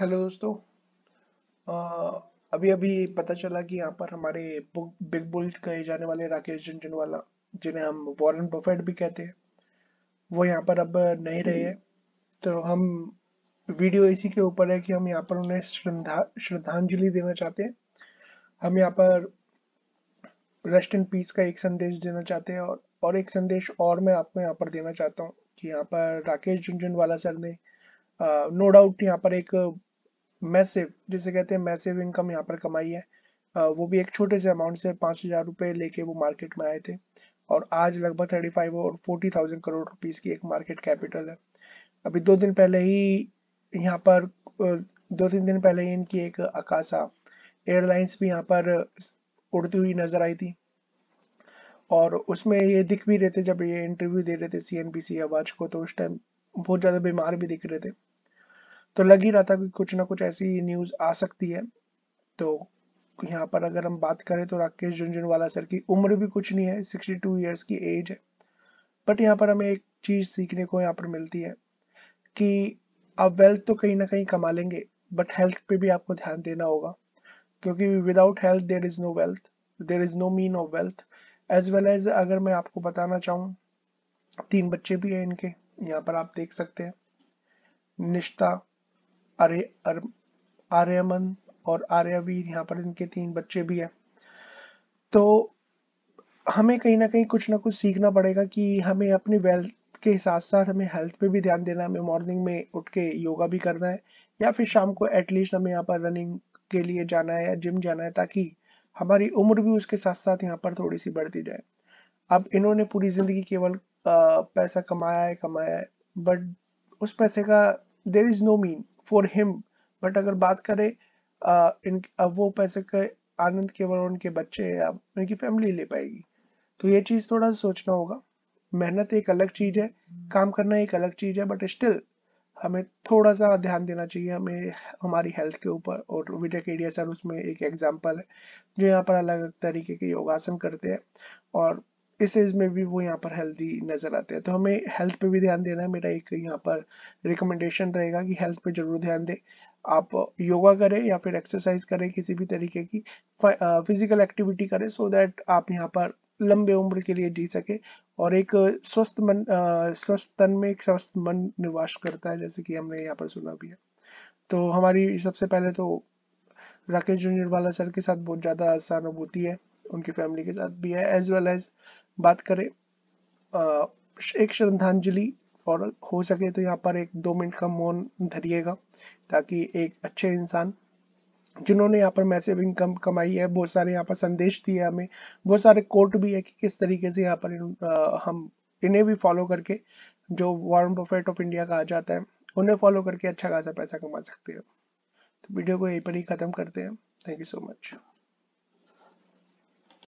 hello दोस्तों अभी अभी पता चला कि यहाँ पर हमारे बिग बुल कहे जाने वाले राकेश झुंझुनवाला जिन्हें हम वॉरेन बफेट भी कहते हैं वो यहाँ पर अब नहीं रहे हैं तो हम वीडियो इसी के ऊपर है कि हम यहाँ पर उन्हें श्रद्धा श्रद्धांजलि देना चाहते हैं हम यहाँ पर रेस्ट इन पीस का एक संदेश देना चाहते हैं और और एक संदेश और मैं आपको यहाँ पर देना चाहता हूँ कि यहाँ पर राकेश झुंझुनवाला सर ने नो डाउट यहाँ पर एक मैसिव जिसे कहते हैं मैसिव इनकम यहाँ पर कमाई है वो भी एक छोटे से अमाउंट से पाँच हजार रुपये लेके वो मार्केट में आए थे और आज लगभग थर्टी फाइव और फोर्टी थाउजेंड करोड़ रुपीज़ की एक मार्केट कैपिटल है अभी दो दिन पहले ही यहाँ पर दो तीन दिन पहले ही इनकी एक अकाशा एयरलाइंस भी यहाँ पर उड़ती हुई नजर आई थी और उसमें ये दिख भी रहे थे जब ये इंटरव्यू दे रहे थे सी एन बी सी आवाज को तो उस टाइम बहुत ज़्यादा बीमार भी दिख रहे थे तो लग ही रहा था कि कुछ ना कुछ ऐसी न्यूज़ आ सकती है तो यहाँ पर अगर हम बात करें तो राकेश झुंझुनवाला सर की उम्र भी कुछ नहीं है 62 ईयर्स की एज है बट यहाँ पर हमें एक चीज़ सीखने को यहाँ पर मिलती है कि आप वेल्थ तो कहीं ना कहीं कमा लेंगे बट हेल्थ पे भी आपको ध्यान देना होगा क्योंकि without health there is no wealth there is no mean of wealth as well as अगर मैं आपको बताना चाहूँ तीन बच्चे भी हैं इनके यहाँ पर आप देख सकते हैं निष्ठा आर्य आर्यमन और आर्यवीर यहाँ पर इनके तीन बच्चे भी हैं तो हमें कहीं ना कहीं कुछ ना कुछ सीखना पड़ेगा कि हमें अपनी वेल्थ के साथ साथ हमें हेल्थ पे भी ध्यान देना है हमें मॉर्निंग में उठ के योगा भी करना है या फिर शाम को एटलीस्ट हमें यहाँ पर रनिंग के लिए जाना है या जिम जाना है ताकि हमारी उम्र भी उसके साथ साथ यहाँ पर थोड़ी सी बढ़ती जाए अब इन्होंने पूरी जिंदगी केवल पैसा कमाया है कमाया है बट उस पैसे का there is no mean for him but अगर बात करें आ, इन आ, वो पैसे का आनंद केवल उनके बच्चे या उनकी फैमिली ले पाएगी तो ये चीज थोड़ा सा सोचना होगा मेहनत एक अलग चीज है काम करना एक अलग चीज है बट स्टिल हमें थोड़ा सा ध्यान देना चाहिए हमें हमारी हेल्थ के ऊपर और विजय केडिया सर उसमें एक एग्जाम्पल है जो यहाँ पर अलग अलग तरीके के योगासन करते हैं और इस एज में भी वो यहाँ पर हेल्दी नज़र आते हैं तो हमें हेल्थ पे भी ध्यान देना है मेरा एक यहाँ पर रिकमेंडेशन रहेगा कि हेल्थ पे जरूर ध्यान दें आप योगा करें या फिर एक्सरसाइज करें किसी भी तरीके की फिजिकल एक्टिविटी करें सो दैट आप यहाँ पर लंबे उम्र के लिए जी सके और एक स्वस्थ मन स्वस्थ तन में एक स्वस्थ मन निवास करता है जैसे कि हमने यहाँ पर सुना भी है तो हमारी सबसे पहले तो राकेश जूनियर वाला सर के साथ बहुत ज़्यादा सहानुभूति है उनकी फैमिली के साथ भी है एज वेल एज बात करें एक श्रद्धांजलि और हो सके तो यहाँ पर एक दो मिनट का मौन धरिएगा ताकि एक अच्छे इंसान जिन्होंने यहाँ पर मैसेव इनकम कमाई है बहुत सारे यहाँ पर संदेश दिए हमें बहुत सारे कोर्ट भी है कि किस तरीके से यहाँ पर इन, आ, हम इन्हें भी फॉलो करके जो वॉर्म बफेट ऑफ इंडिया कहा जाता है उन्हें फॉलो करके अच्छा खासा पैसा कमा सकते हैं तो वीडियो को यहीं पर ही खत्म करते हैं थैंक यू सो मच